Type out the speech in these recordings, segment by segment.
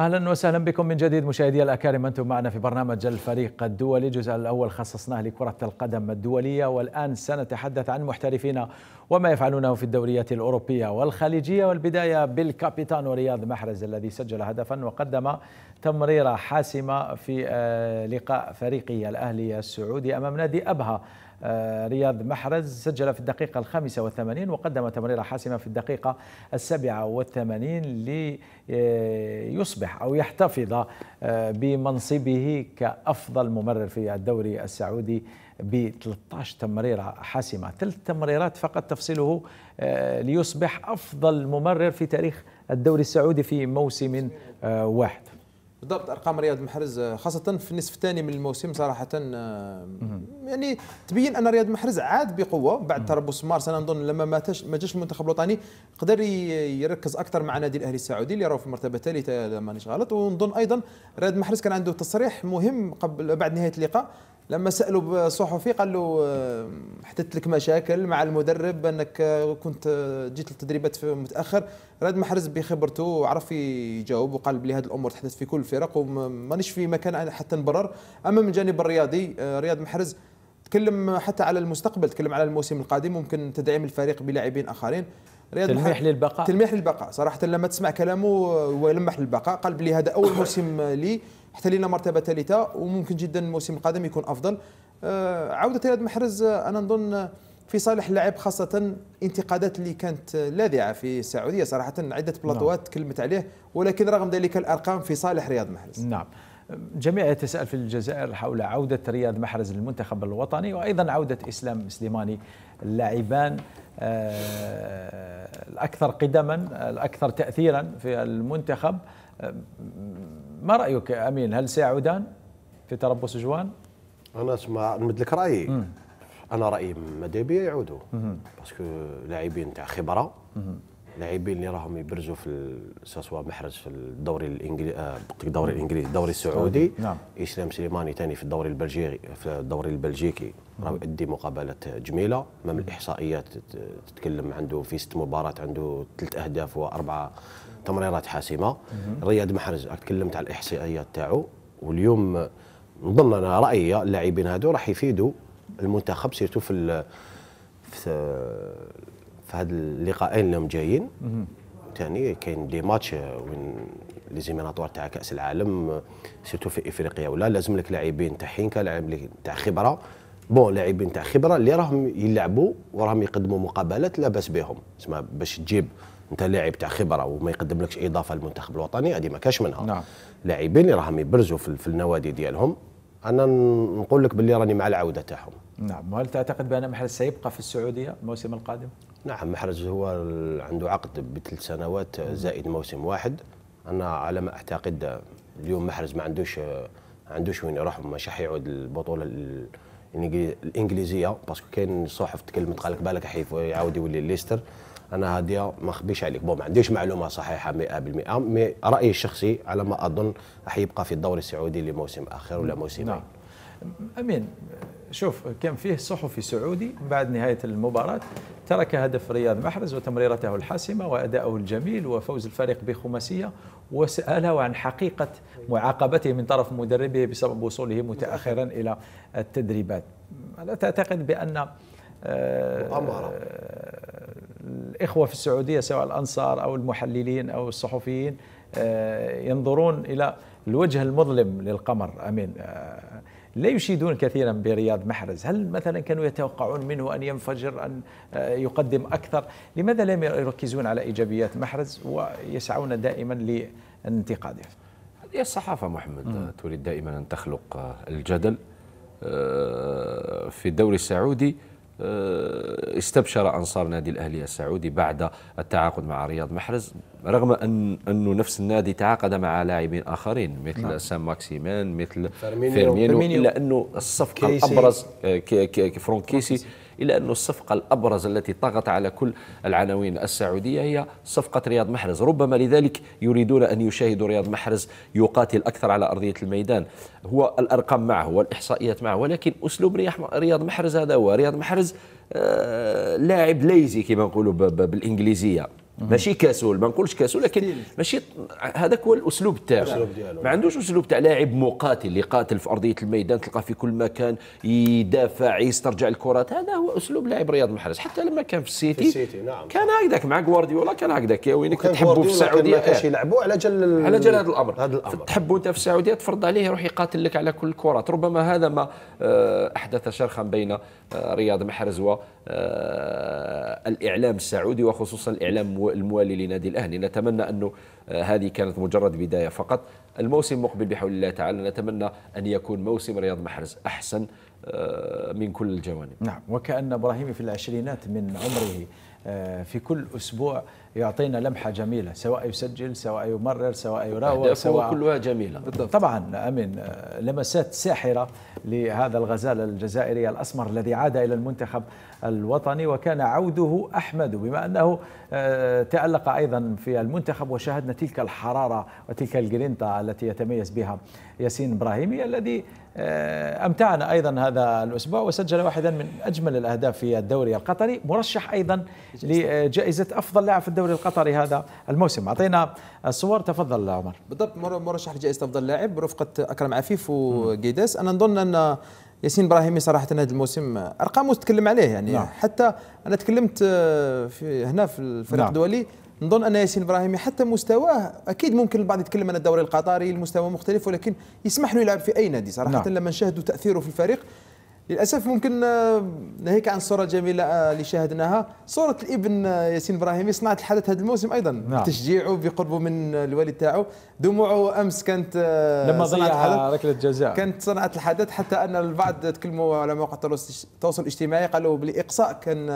اهلا وسهلا بكم من جديد مشاهدي الاكارم انتم معنا في برنامج الفريق الدولي الجزء الاول خصصناه لكره القدم الدوليه والان سنتحدث عن محترفينا وما يفعلونه في الدوريات الاوروبيه والخليجيه والبدايه بالكابيتان رياض محرز الذي سجل هدفا وقدم تمريره حاسمه في آه، لقاء فريقه الاهلي السعودي امام نادي ابها آه، رياض محرز سجل في الدقيقة الخامسة والثمانين وقدم تمريرة حاسمة في الدقيقة السابعة والثمانين ليصبح آه، أو يحتفظ آه، بمنصبه كأفضل ممرر في الدوري السعودي ب 13 تمريرة حاسمة ثلاث تمريرات فقط تفصله ليصبح أفضل ممرر في تاريخ الدوري السعودي في موسم واحد بالضبط ارقام رياض محرز آه، خاصه في النصف الثاني من الموسم صراحه آه، يعني تبين ان رياض محرز عاد بقوه بعد تربص مارس انا نظن لما ما ما جاش المنتخب الوطني قدر يركز اكثر مع نادي الاهلي السعودي اللي راهو في المرتبه الثالثه اذا مانيش غلط ونظن ايضا رياض محرز كان عنده تصريح مهم قبل بعد نهايه اللقاء لما سالوا صحفي قال له آه، حدثت لك مشاكل مع المدرب انك آه، كنت آه، جيت للتدريبات متاخر راد محرز بخبرته عرف يجاوب وقال بلي هذه الامور تحدث في كل الفرق ومانيش في مكان حتى نبرر اما من الجانب الرياضي رياض محرز تكلم حتى على المستقبل تكلم على الموسم القادم ممكن تدعيم الفريق بلاعبين اخرين رياض تلميح للبقاء تلميح للبقاء صراحه لما تسمع كلامه هو للبقاء قال بلي هذا اول موسم لي لينا مرتبه ثالثه وممكن جدا الموسم القادم يكون افضل آه، عوده رياض محرز آه، انا نظن في صالح اللاعب خاصة انتقادات اللي كانت لاذعة في السعودية صراحة عدة نعم. بلاطوات نعم. تكلمت عليه ولكن رغم ذلك الأرقام في صالح رياض محرز نعم جميع يتساءل في الجزائر حول عودة رياض محرز للمنتخب الوطني وأيضا عودة إسلام سليماني اللاعبان آه، الأكثر قدما الأكثر تأثيرا في المنتخب ما رايك امين هل سيعودان في تربص جوان؟ انا اسمع نمد لك رايي انا رايي مديبي يعودوا باسكو لاعبين تاع خبره مم. لاعبين اللي راهم يبرزوا في سوا محرز في الدوري الانجليزي آه، الدوري الانجليزي الدوري السعودي نعم اسلام سليماني ثاني في الدوري البلجيكي في الدوري البلجيكي راه يؤدي مقابلات جميله من الاحصائيات تتكلم عنده في ست مباريات عنده ثلاث اهداف واربعه تمريرات حاسمه رياض محرز تكلمت على الاحصائيات تاعو واليوم نظن انا رايي اللاعبين هذو راح يفيدوا المنتخب سيرتو في في في هاد اللقاءين اللي هم جايين ثاني كاين دي ماتش وين لي تاع كاس العالم سيرتو في افريقيا ولا لازم لك لاعبين تاع حينكه لاعبين تاع خبره بون لاعبين تاع خبره اللي راهم يلعبوا وراهم يقدموا مقابلات لا باس بهم تسمى باش تجيب انت لاعب تاع خبره وما يقدملكش اضافه للمنتخب الوطني هذه ما كاش منها نعم. لاعبين اللي راهم يبرزوا في, في النوادي ديالهم انا نقول لك باللي راني مع العوده تاعهم نعم وهل تعتقد بان محل سيبقى في السعوديه الموسم القادم نعم محرز هو عنده عقد بثلاث سنوات آه، زائد موسم واحد انا على ما اعتقد آه، اليوم محرز ما عندوش آه، ما عندوش وين يروح مش حيعود يعود البطوله الانجليزيه باسكو كاين صحف تكلمت قال لك بالك يعاود يولي ليستر انا هادية ما نخبيش عليك بون ما عنديش معلومه صحيحه 100% مي رايي الشخصي على ما اظن راح يبقى في الدوري السعودي لموسم اخر ولا موسمين نعم امين شوف كان فيه صحفي سعودي بعد نهاية المباراة ترك هدف رياض محرز وتمريرته الحاسمة وأداؤه الجميل وفوز الفريق بخماسية وسأله عن حقيقة معاقبته من طرف مدربه بسبب وصوله متأخرا إلى التدريبات ألا تعتقد بأن آه، مؤامرة الإخوة في السعودية سواء الأنصار أو المحللين أو الصحفيين آه، ينظرون إلى الوجه المظلم للقمر أمين آه، لا يشيدون كثيرا برياض محرز هل مثلا كانوا يتوقعون منه أن ينفجر أن آه، يقدم أكثر لماذا لم يركزون على إيجابيات محرز ويسعون دائما لانتقاده هي الصحافة محمد م. تريد دائما أن تخلق آه، الجدل آه، في الدوري السعودي آه، استبشر أنصار نادي الأهلي السعودي بعد التعاقد مع رياض محرز رغم أن أنه نفس النادي تعاقد مع لاعبين آخرين مثل نعم. سام ماكسيمان مثل فيرمينيو, فيرمينيو, فيرمينيو إلا أنه الصفقة الأبرز آه، فرونكيسي إلا أن الصفقة الأبرز التي طغت على كل العناوين السعودية هي صفقة رياض محرز ربما لذلك يريدون أن يشاهدوا رياض محرز يقاتل أكثر على أرضية الميدان هو الأرقام معه والإحصائيات معه ولكن أسلوب رياض محرز هذا هو رياض محرز آه، لاعب ليزي كما نقولوا بالإنجليزية ماشي كاسول ما نقولش كاسول لكن ماشي هذاك هو الاسلوب تاعو ما عندوش اسلوب تاع لاعب مقاتل يقاتل في ارضيه الميدان تلقى في كل مكان يدافع يسترجع الكرات هذا هو اسلوب لاعب رياض محرز حتى لما كان في السيتي, في السيتي نعم. كان هكذاك مع غوارديولا كان هكذاك يا وينك تحبوا في السعوديه ما كانش آه. يلعبوا على جال على جال هذا الامر هذا الامر تحبوا انت في السعوديه تفرض عليه يروح يقاتل لك على كل الكرات ربما هذا ما آه، احدث شرخا بين آه، رياض محرز والاعلام السعودي وخصوصا الاعلام الموالي لنادي الأهلي نتمنى أنه آه، هذه كانت مجرد بداية فقط الموسم المقبل بحول الله تعالى نتمنى أن يكون موسم رياض محرز أحسن آه، من كل الجوانب نعم وكأن إبراهيم في العشرينات من عمره آه، في كل أسبوع يعطينا لمحة جميلة سواء يسجل سواء يمرر سواء يراوغ سواء كلها جميلة بالضبط. طبعا أمين آه، لمسات ساحرة لهذا الغزال الجزائري الأسمر الذي عاد إلى المنتخب الوطني وكان عوده أحمد بما أنه آه، تألق أيضا في المنتخب وشاهدنا تلك الحرارة وتلك الجرينتا التي يتميز بها ياسين إبراهيمي الذي أمتعنا أيضا هذا الأسبوع وسجل واحدا من أجمل الأهداف في الدوري القطري مرشح أيضا لجائزه افضل لاعب في الدوري القطري هذا الموسم اعطينا الصور تفضل عمر بالضبط مرشح لجائزه افضل لاعب برفقه اكرم عفيف وقيداس انا نظن ان ياسين ابراهيمي صراحه هذا الموسم ارقامه تتكلم عليه يعني نعم. حتى انا تكلمت في هنا في الفريق نعم. الدولي نظن ان ياسين ابراهيمي حتى مستواه اكيد ممكن البعض يتكلم عن الدوري القطري المستوى مختلف ولكن يسمح له يلعب في اي نادي صراحه نعم. لما نشاهدوا تاثيره في الفريق للاسف ممكن آه، ناهيك عن الصوره الجميله آه، اللي شاهدناها صوره الابن آه، ياسين ابراهيمي صنعت الحدث هذا الموسم ايضا نعم. تشجيعه بقربه من الوالد تاعو دموعه امس كانت لما ضيع ركله جزاء كانت صنعت الحدث حتى ان البعض تكلموا على مواقع التواصل الاجتماعي قالوا بالاقصاء كان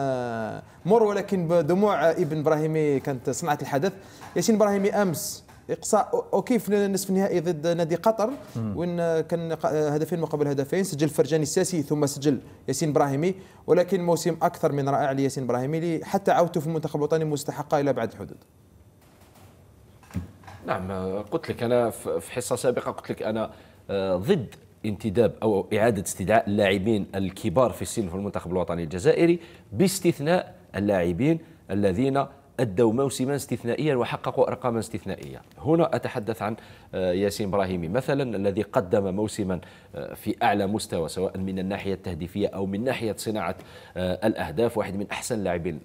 مر ولكن بدموع ابن ابراهيمي كانت صنعت الحدث ياسين ابراهيمي امس اقصاء اوكي في النصف النهائي ضد نادي قطر وين كان هدفين مقابل هدفين سجل فرجاني الساسي ثم سجل ياسين ابراهيمي ولكن موسم اكثر من رائع لياسين ابراهيمي حتى عودته في المنتخب الوطني مستحقه الى بعد الحدود نعم قلت لك انا في حصه سابقه قلت لك انا آه، ضد انتداب او اعاده استدعاء اللاعبين الكبار في السن في المنتخب الوطني الجزائري باستثناء اللاعبين الذين أدوا موسما استثنائيا وحققوا أرقاما استثنائية هنا أتحدث عن آه، ياسين إبراهيمي مثلا الذي قدم موسما آه، في أعلى مستوى سواء من الناحية التهديفية أو من ناحية صناعة آه، الأهداف واحد من أحسن لاعبين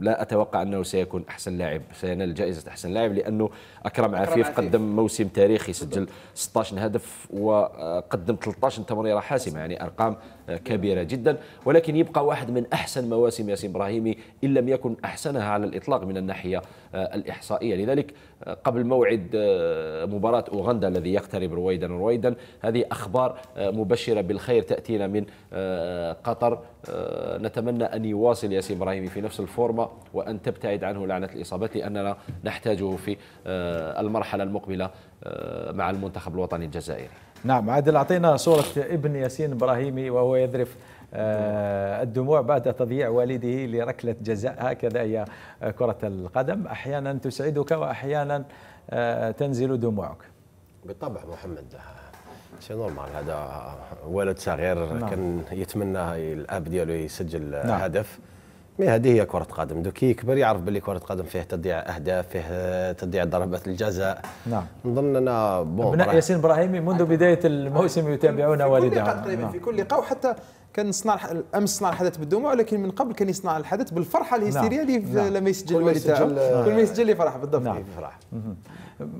لا أتوقع أنه سيكون أحسن لاعب سينال جائزة أحسن لاعب لأنه أكرم عفيف قدم موسم تاريخي سجل 16 هدف وقدم 13 تمريرة حاسمة يعني أرقام كبيرة جدا ولكن يبقى واحد من أحسن مواسم ياسين إبراهيمي إن لم يكن أحسنها على الإطلاق من الناحية آه، الإحصائية لذلك آه، قبل موعد آه، مباراة أوغندا الذي يقترب رويدا رويدا هذه أخبار مبشرة بالخير تأتينا من قطر نتمنى أن يواصل ياسين إبراهيمي في نفس الفورمة وأن تبتعد عنه لعنة الإصابات لأننا نحتاجه في المرحلة المقبلة مع المنتخب الوطني الجزائري نعم عادل أعطينا صورة ابن ياسين إبراهيمي وهو يذرف آه، الدموع بعد تضييع والده لركلة جزاء هكذا هي كرة القدم أحيانا تسعدك وأحيانا آه، تنزل دموعك بالطبع محمد سي نورمال هذا ولد صغير نعم. كان يتمنى الاب ديالو يسجل نعم. هدف هذه هي كرة قدم دوك يكبر يعرف باللي كرة قدم فيه تضييع أهداف فيه تضييع ضربات الجزاء نعم نظن أنا بون أبناء ياسين إبراهيمي منذ بداية الموسم يتابعون والدهم تقريبا نعم. في كل لقاء وحتى كان صنع امس صنع الحدث بالدموع ولكن من قبل كان يصنع الحدث بالفرحه الهستيريه نعم. اللي نعم. لما يسجل الوالد كل ما يسجل يفرح بالضبط نعم. يفرح